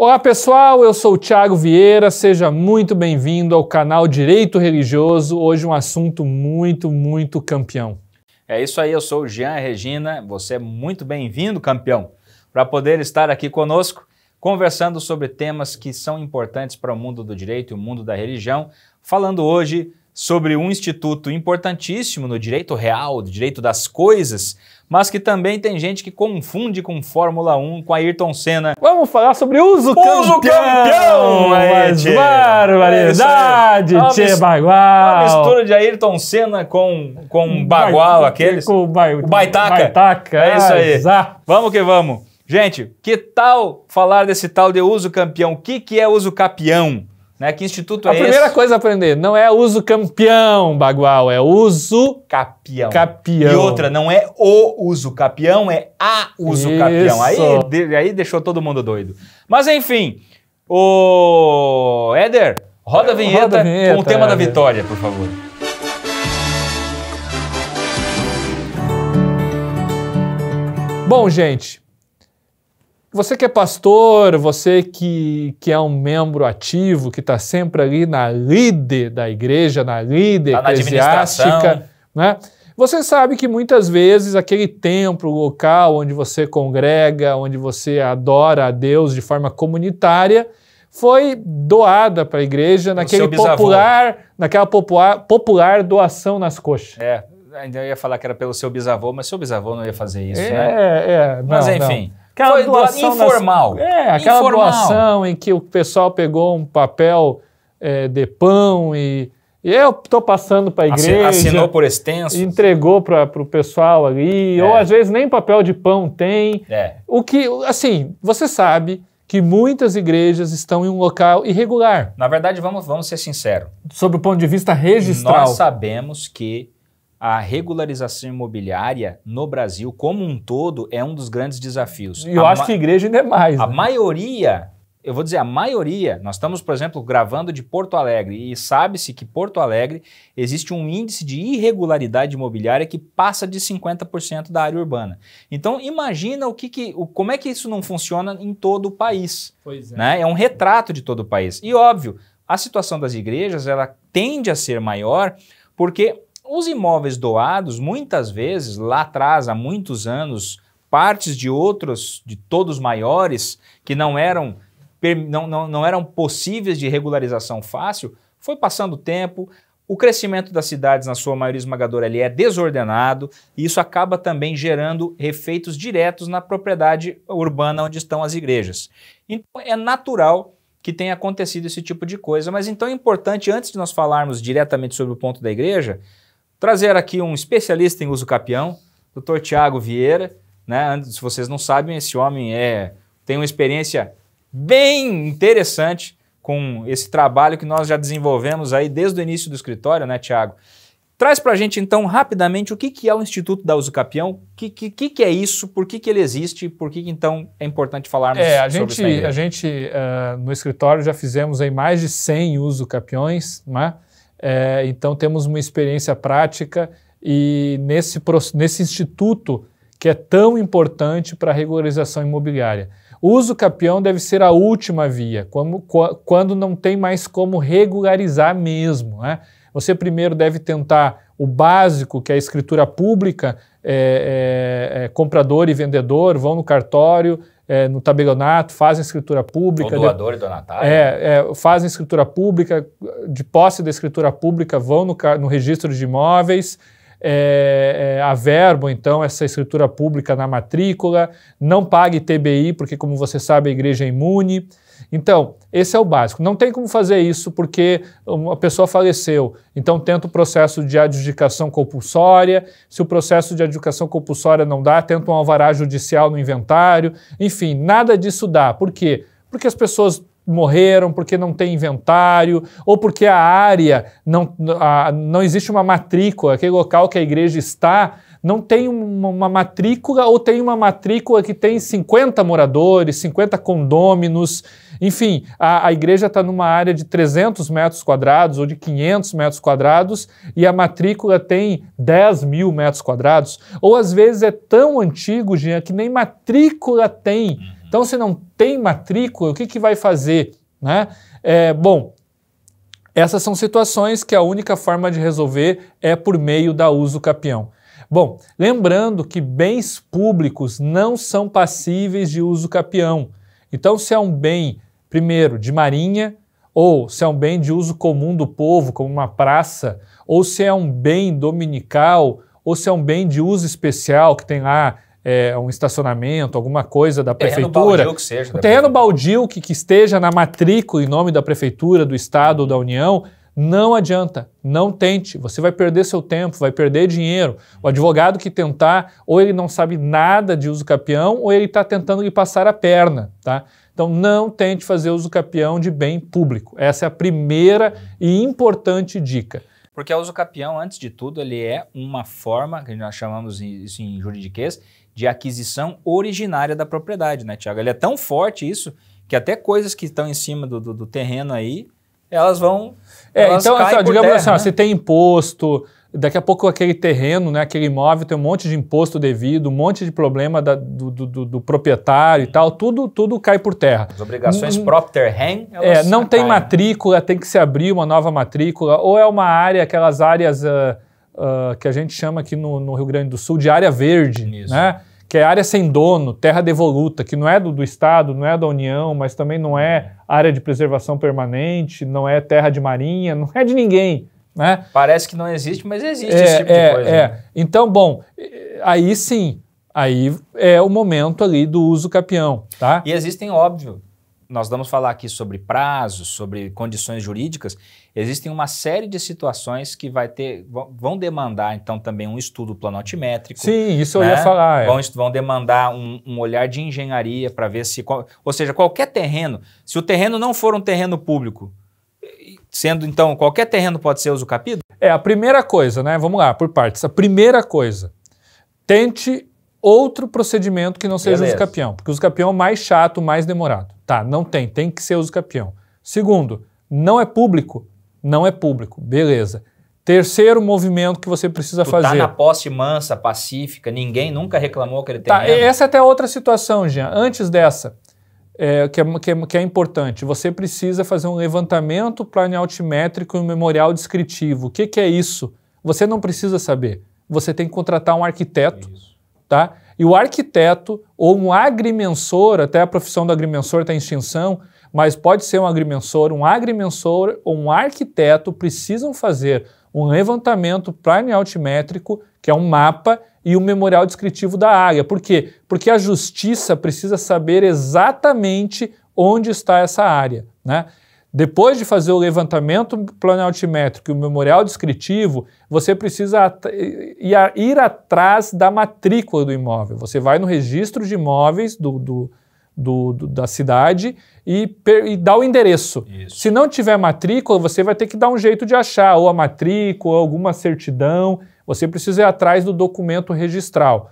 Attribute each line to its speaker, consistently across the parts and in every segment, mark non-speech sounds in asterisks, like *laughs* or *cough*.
Speaker 1: Olá pessoal, eu sou o Thiago Vieira, seja muito bem-vindo ao canal Direito Religioso, hoje um assunto muito, muito campeão.
Speaker 2: É isso aí, eu sou o Jean Regina, você é muito bem-vindo, campeão, para poder estar aqui conosco conversando sobre temas que são importantes para o mundo do direito e o mundo da religião, falando hoje sobre um instituto importantíssimo no direito real, do direito das coisas, mas que também tem gente que confunde com Fórmula 1, com Ayrton Senna. Vamos falar sobre
Speaker 1: uso, uso campeão! campeão! Mas barbaridade, é Tchê Bagual! Uma mistura
Speaker 2: de Ayrton Senna com, com Bagual, aqueles. Com o, o Baitaca. Baitaca. É isso aí. Exato. Vamos que vamos. Gente, que tal falar desse tal de uso campeão? O que, que é uso campeão? Né? Que instituto a é esse? A primeira
Speaker 1: coisa a aprender, não é uso campeão, bagual, é uso capião. capião. E outra, não é o
Speaker 2: uso capião, é a uso Isso. capião. Aí, de, aí deixou todo mundo doido. Mas enfim, o Éder, roda a vinheta, roda a vinheta com o tema da vitória,
Speaker 1: por favor. Bom, gente, você que é pastor, você que, que é um membro ativo, que está sempre ali na líder da igreja, na líder tá eclesiástica, né? Você sabe que muitas vezes aquele templo, local onde você congrega, onde você adora a Deus de forma comunitária, foi doada para a igreja naquele popular, naquela popular, popular doação nas coxas.
Speaker 2: É, ainda ia falar que era pelo seu bisavô, mas seu bisavô não ia fazer isso, é, né? É, é mas enfim. Não. Aquela foi doação informal. Nas, é, aquela informal. doação
Speaker 1: em que o pessoal pegou um papel é, de pão e, e eu estou passando para a igreja. Assinou por extenso. Entregou para o pessoal ali, é. ou às vezes nem papel de pão tem. É. O que, assim, você sabe que muitas igrejas estão em um local irregular. Na verdade, vamos, vamos ser sinceros. Sobre o ponto de vista registral. Nós
Speaker 2: sabemos que a regularização imobiliária no Brasil como um todo é um dos grandes desafios. E eu a acho que a igreja
Speaker 1: ainda é mais. A né?
Speaker 2: maioria, eu vou dizer a maioria, nós estamos, por exemplo, gravando de Porto Alegre e sabe-se que Porto Alegre existe um índice de irregularidade imobiliária que passa de 50% da área urbana. Então imagina o que, que o, como é que isso não funciona em todo o país. Pois é. Né? É um retrato de todo o país. E óbvio, a situação das igrejas ela tende a ser maior porque os imóveis doados, muitas vezes, lá atrás, há muitos anos, partes de outros, de todos maiores, que não eram, não, não, não eram possíveis de regularização fácil, foi passando o tempo, o crescimento das cidades, na sua maioria esmagadora, ali é desordenado e isso acaba também gerando efeitos diretos na propriedade urbana onde estão as igrejas. Então é natural que tenha acontecido esse tipo de coisa, mas então é importante, antes de nós falarmos diretamente sobre o ponto da igreja, Trazer aqui um especialista em uso capião, Dr. Tiago Vieira, né? Se vocês não sabem, esse homem é tem uma experiência bem interessante com esse trabalho que nós já desenvolvemos aí desde o início do escritório, né, Tiago? Traz para a gente, então, rapidamente, o que, que é o Instituto da Uso Capião, o que, que, que, é isso, por que, que ele existe, por que, que, então, é importante falarmos é, a sobre gente, A
Speaker 1: gente, uh, no escritório, já fizemos aí mais de 100 uso capiões, né? É, então temos uma experiência prática e nesse, nesse instituto que é tão importante para a regularização imobiliária. O uso capião deve ser a última via, como, quando não tem mais como regularizar mesmo. Né? Você primeiro deve tentar o básico, que é a escritura pública, é, é, é comprador e vendedor vão no cartório, é, no tabelionato, fazem escritura pública. O doador e donatário. É, é, fazem escritura pública, de posse da escritura pública, vão no, no registro de imóveis, é, é, averbam, então, essa escritura pública na matrícula, não pague TBI, porque, como você sabe, a igreja é imune. Então, esse é o básico. Não tem como fazer isso porque uma pessoa faleceu. Então, tenta o processo de adjudicação compulsória. Se o processo de adjudicação compulsória não dá, tenta um alvará judicial no inventário. Enfim, nada disso dá. Por quê? Porque as pessoas morreram, porque não tem inventário, ou porque a área não, a, não existe uma matrícula, aquele local que a igreja está não tem uma, uma matrícula ou tem uma matrícula que tem 50 moradores, 50 condôminos, enfim, a, a igreja está numa área de 300 metros quadrados ou de 500 metros quadrados e a matrícula tem 10 mil metros quadrados. Ou às vezes é tão antigo, Jean, que nem matrícula tem. Uhum. Então, se não tem matrícula, o que, que vai fazer? Né? É, bom, essas são situações que a única forma de resolver é por meio da uso capião. Bom, lembrando que bens públicos não são passíveis de uso capião. Então, se é um bem, primeiro, de marinha, ou se é um bem de uso comum do povo, como uma praça, ou se é um bem dominical, ou se é um bem de uso especial, que tem lá é, um estacionamento, alguma coisa da prefeitura. Terreno baldio que seja. Né, terreno baldio que, que esteja na matrícula em nome da prefeitura, do estado ou da União, não adianta, não tente. Você vai perder seu tempo, vai perder dinheiro. O advogado que tentar, ou ele não sabe nada de uso capião, ou ele está tentando lhe passar a perna, tá? Então não tente fazer uso capião de bem público. Essa é a primeira e importante dica.
Speaker 2: Porque o uso capião, antes de tudo, ele é uma forma, que nós chamamos isso em juridiquês, de aquisição originária da propriedade, né, Tiago? Ele é tão forte isso que até coisas que estão em cima do, do, do terreno aí elas vão.
Speaker 1: É, elas então, assim, digamos assim, né? se tem imposto, daqui a pouco aquele terreno, né, aquele imóvel tem um monte de imposto devido, um monte de problema da, do, do, do, proprietário e tal, tudo, tudo cai por terra. As obrigações N hum, hum. propter
Speaker 2: é, elas é, Não
Speaker 1: tem matrícula, tem que se abrir uma nova matrícula, ou é uma área, aquelas áreas uh, uh, que a gente chama aqui no, no, Rio Grande do Sul de área verde, Isso. né? que é área sem dono, terra devoluta, que não é do, do Estado, não é da União, mas também não é área de preservação permanente, não é terra de marinha, não é de ninguém. Né? Parece que não existe, mas existe é, esse tipo é, de coisa. É. Né? Então, bom, aí sim, aí é o momento ali do uso capião. Tá? E existem, óbvio, nós
Speaker 2: vamos falar aqui sobre prazos, sobre condições jurídicas, existem uma série de situações que vai ter, vão demandar, então, também um estudo planotimétrico. Sim, isso né? eu ia né? falar. É. Vão, vão demandar um, um, olhar de engenharia para ver se. Ou seja, qualquer terreno, se o terreno não for um terreno público, sendo então qualquer terreno pode ser uso capido?
Speaker 1: É, a primeira coisa, né? Vamos lá, por partes. A primeira coisa, tente outro procedimento que não seja é o uso porque o uso é mais chato, mais demorado. Tá, não tem, tem que ser o capião. Segundo, não é público? Não é público. Beleza. Terceiro movimento que você precisa tu tá fazer. Tá na
Speaker 2: posse mansa, pacífica, ninguém nunca reclamou que ele tem. Tá, essa
Speaker 1: é até outra situação, Jean. Antes dessa, é, que, é, que, é, que, é, importante, você precisa fazer um levantamento altimétrico e um memorial descritivo. O que, que é isso? Você não precisa saber. Você tem que contratar um arquiteto. Isso Tá? E o arquiteto ou um agrimensor, até a profissão do agrimensor está em extinção, mas pode ser um agrimensor, um agrimensor ou um arquiteto precisam fazer um levantamento planealtimétrico, que é um mapa, e um memorial descritivo da área. Por quê? Porque a justiça precisa saber exatamente onde está essa área, né? Depois de fazer o levantamento planaltimétrico e o memorial descritivo, você precisa ir atrás da matrícula do imóvel. Você vai no registro de imóveis do, do, do, do da cidade e, e, dá o endereço. Isso. Se não tiver matrícula, você vai ter que dar um jeito de achar, ou a matrícula, ou alguma certidão. Você precisa ir atrás do documento registral.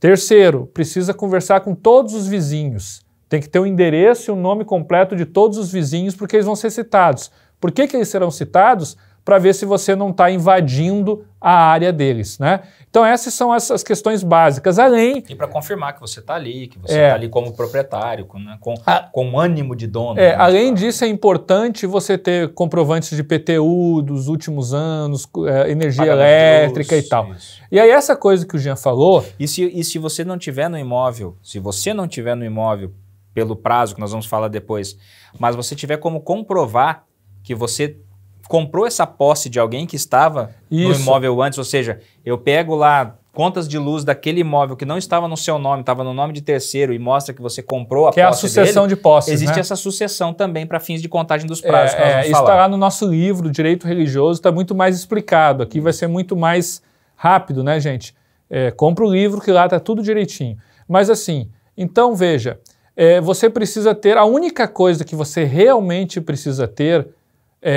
Speaker 1: Terceiro, precisa conversar com todos os vizinhos. Tem que ter o endereço e o nome completo de todos os vizinhos, porque eles vão ser citados. Por que, que eles serão citados? Para ver se você não está invadindo a área deles, né? Então essas são essas questões básicas, além...
Speaker 2: E para confirmar que você está ali, que você está é, tá ali como proprietário, com, né, com, a, ah. com ânimo de
Speaker 1: dono. É, né, além disso, é importante você ter comprovantes de PTU dos últimos anos, é, energia Pagamento elétrica luz, e tal. Isso. E aí essa coisa que o Jean falou... E se, e se
Speaker 2: você não tiver no imóvel, se você não tiver no imóvel pelo prazo que nós vamos falar depois, mas você tiver como comprovar que você comprou essa posse de alguém que estava Isso. no imóvel antes, ou seja, eu pego lá contas de luz daquele imóvel que não estava no seu nome, estava no nome de terceiro e mostra que você comprou a que posse. Que é a sucessão dele, de posse. Existe né? essa sucessão também para fins de contagem dos é, prazos. É, é isso está lá
Speaker 1: no nosso livro, Direito Religioso, está muito mais explicado. Aqui vai ser muito mais rápido, né, gente? É, compra o livro que lá está tudo direitinho. Mas assim, então veja, é, você precisa ter a única coisa que você realmente precisa ter, é, é,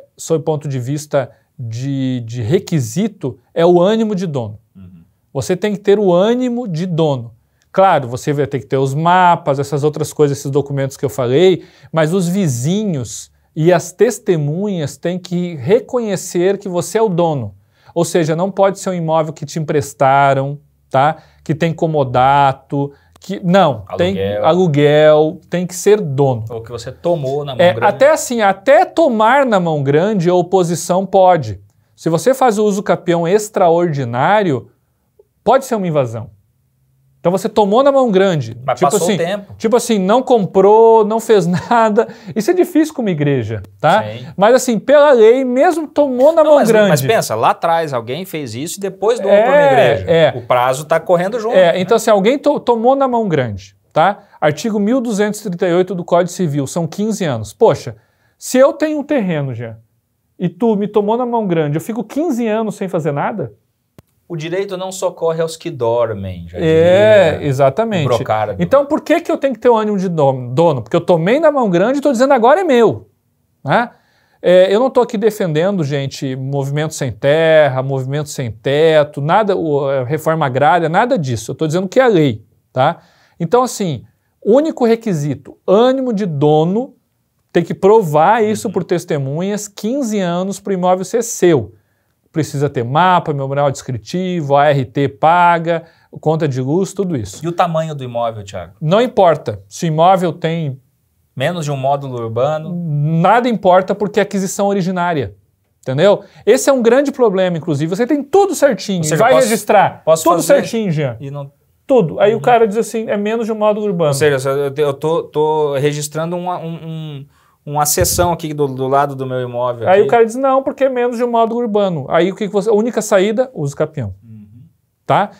Speaker 1: é sob o ponto de vista de, de, requisito, é o ânimo de dono. Uhum. Você tem que ter o ânimo de dono. Claro, você vai ter que ter os mapas, essas outras coisas, esses documentos que eu falei, mas os vizinhos e as testemunhas têm que reconhecer que você é o dono. Ou seja, não pode ser um imóvel que te emprestaram, tá? Que tem comodato, que, não, aluguel. tem aluguel, tem que ser dono.
Speaker 2: Ou que você tomou na mão é, grande.
Speaker 1: Até assim, até tomar na mão grande a oposição pode. Se você faz o uso capião extraordinário, pode ser uma invasão. Então você tomou na mão grande. Mas tipo passou assim, o tempo. Tipo assim, não comprou, não fez *laughs* nada. Isso é difícil com uma igreja, tá? Sim. Mas assim, pela lei, mesmo tomou na não, mão mas, grande. Mas pensa,
Speaker 2: lá atrás alguém fez isso e depois doou é, para uma igreja. É. O prazo está correndo junto. É, né?
Speaker 1: então assim, alguém to tomou na mão grande, tá? Artigo 1238 do Código Civil, são 15 anos. Poxa, se eu tenho um terreno já e tu me tomou na mão grande, eu fico 15 anos sem fazer nada?
Speaker 2: o direito não socorre aos que dormem.
Speaker 1: Já é, exatamente. Então, por que, que eu tenho que ter o ânimo de dono? Porque eu tomei na mão grande e estou dizendo agora é meu. Né? É, eu não estou aqui defendendo, gente, movimento sem terra, movimento sem teto, nada, reforma agrária, nada disso. Eu estou dizendo que é a lei. Tá? Então, assim, único requisito, ânimo de dono, tem que provar isso por testemunhas, 15 anos para o imóvel ser seu precisa ter mapa, memorial descritivo, ART paga, conta de luz, tudo isso. E o tamanho do imóvel, Tiago? Não importa. Se o imóvel tem. Menos de um módulo urbano? Nada importa porque é aquisição originária. Entendeu? Esse é um grande problema, inclusive. Você tem tudo certinho, Você vai posso, registrar. Posso tudo fazer certinho, Jean. E não... Tudo. Aí uhum. o cara diz assim: é menos de um módulo urbano. Ou seja, eu tô, tô registrando
Speaker 2: um, um, um uma seção aqui do, do lado do meu imóvel. Aí o cara
Speaker 1: diz, não, porque é menos de um módulo urbano. Aí o que, que você. A única saída, uso capião. Uhum. Tá?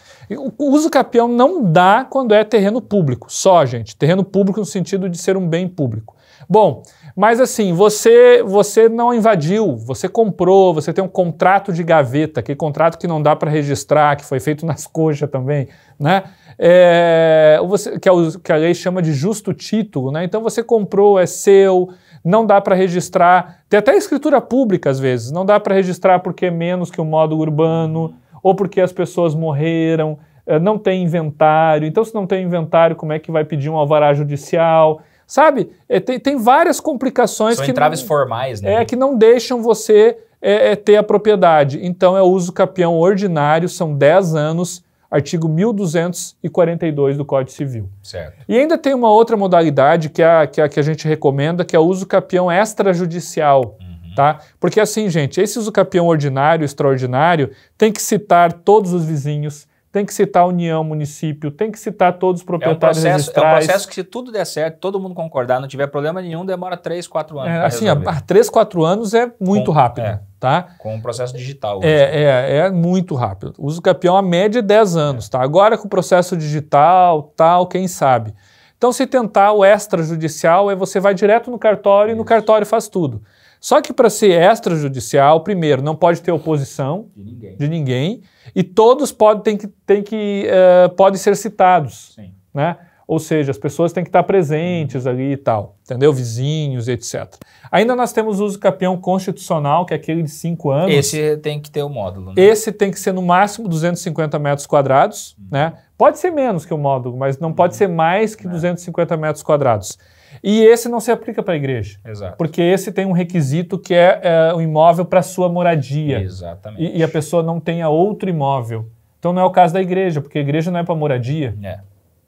Speaker 1: O uso capião não dá quando é terreno público, só, gente. Terreno público no sentido de ser um bem público. Bom, mas assim, você você não invadiu, você comprou, você tem um contrato de gaveta, aquele contrato que não dá para registrar, que foi feito *laughs* nas coxas também, né? É, você, que, é o, que a lei chama de justo título, né? Então você comprou, é seu, não dá para registrar, tem até escritura pública às vezes, não dá para registrar porque é menos que o modo urbano, ou porque as pessoas morreram, eh, não tem inventário. Então, se não tem inventário, como é que vai pedir um alvará judicial? Sabe? É, tem, tem várias complicações. São que entraves não, formais, né? É, que não deixam você é, é, ter a propriedade. Então, é uso capião ordinário, são 10 anos artigo 1242 do Código Civil. Certo. E ainda tem uma outra modalidade que é a que é a, que a gente recomenda, que é o uso capião extrajudicial. Uhum. Tá? Porque assim, gente, esse uso capião ordinário, extraordinário, tem que citar todos os vizinhos, tem que citar a União, município, tem que citar todos os proprietários é um processo, É um processo
Speaker 2: que, se tudo der certo, todo mundo concordar, não tiver problema nenhum, demora 3, 4 anos. É, assim,
Speaker 1: 3, 4 anos é muito Com, rápido. É. Tá?
Speaker 2: Com o processo digital. É,
Speaker 1: é, é, muito rápido. O uso campeão, a média é 10 anos. É. Tá? Agora com o processo digital, tal, quem sabe. Então, se tentar o extrajudicial, é você vai direto no cartório Isso. e no cartório faz tudo. Só que para ser extrajudicial, primeiro, não pode ter oposição de ninguém, de ninguém e todos podem, tem que, tem que, uh, podem ser citados. Sim. Né? ou seja, as pessoas têm que estar presentes ali e tal, entendeu? Vizinhos, etc. Ainda nós temos o uso campeão constitucional, que é aquele de 5 anos. Esse
Speaker 2: tem que ter o módulo. Né?
Speaker 1: Esse tem que ser no máximo 250 metros quadrados, hum. né? Pode ser menos que o módulo, mas não pode hum. ser mais que é. 250 metros quadrados. E esse não se aplica para a igreja. Exato. Porque esse tem um requisito que é, é um imóvel para sua moradia. Exatamente. E, e, a pessoa não tenha outro imóvel. Então não é o caso da igreja, porque a igreja não é para moradia. É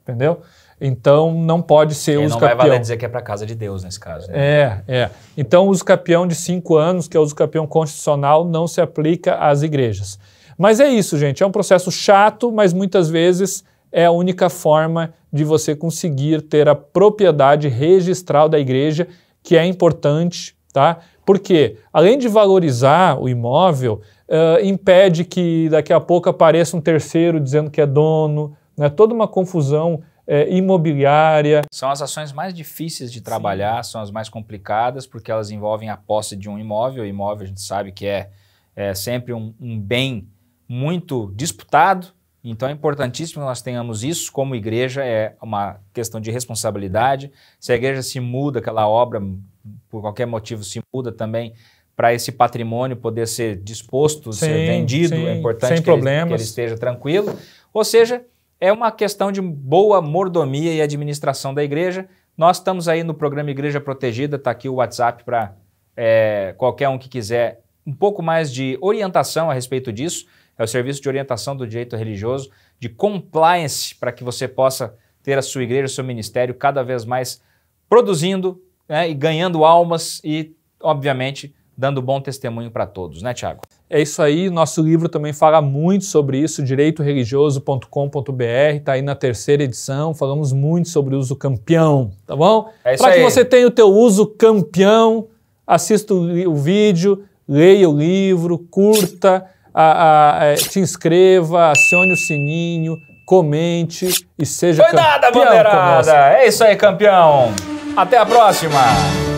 Speaker 1: entendeu? Então não pode ser é, o campeão. Não vai valer dizer
Speaker 2: que é para casa de Deus nesse caso. Né? É,
Speaker 1: é. Então o campeão de cinco anos, que é o uso campeão constitucional, não se aplica às igrejas. Mas é isso, gente. É um processo chato, mas muitas vezes é a única forma de você conseguir ter a propriedade registral da igreja, que é importante, tá? Porque além de valorizar o imóvel, uh, impede que daqui a pouco apareça um terceiro dizendo que é dono, né, toda uma confusão é, imobiliária.
Speaker 2: São as ações mais difíceis de trabalhar, Sim. são as mais complicadas, porque elas envolvem a posse de um imóvel. O imóvel a gente sabe que é, é sempre um, um bem muito disputado, então é importantíssimo que nós tenhamos isso como igreja, é uma questão de responsabilidade. Se a igreja se muda, aquela obra, por qualquer motivo, se muda também para esse patrimônio poder ser disposto, sim, ser vendido, é sim, é importante que ele, que, ele, esteja tranquilo. Ou seja, é uma questão de boa mordomia e administração da igreja. Nós estamos aí no programa Igreja Protegida, está aqui o WhatsApp para é, qualquer um que quiser um pouco mais de orientação a respeito disso. É o Serviço de Orientação do Direito Religioso, de compliance, para que você possa ter a sua igreja, o seu ministério cada vez mais produzindo né, e ganhando almas e, obviamente, dando bom testemunho para todos, né, Tiago?
Speaker 1: É isso aí, nosso livro também fala muito sobre isso, DireitoReligioso.com.br está aí na terceira edição, falamos muito sobre o uso campeão, tá bom? É para que você tenha o teu uso campeão, assista o, o vídeo, leia o livro, curta, a, a, a, é, te inscreva, acione o sininho, comente e seja Foi campeão. Foi nada, bandeirada! É isso aí, campeão! Até a
Speaker 2: próxima!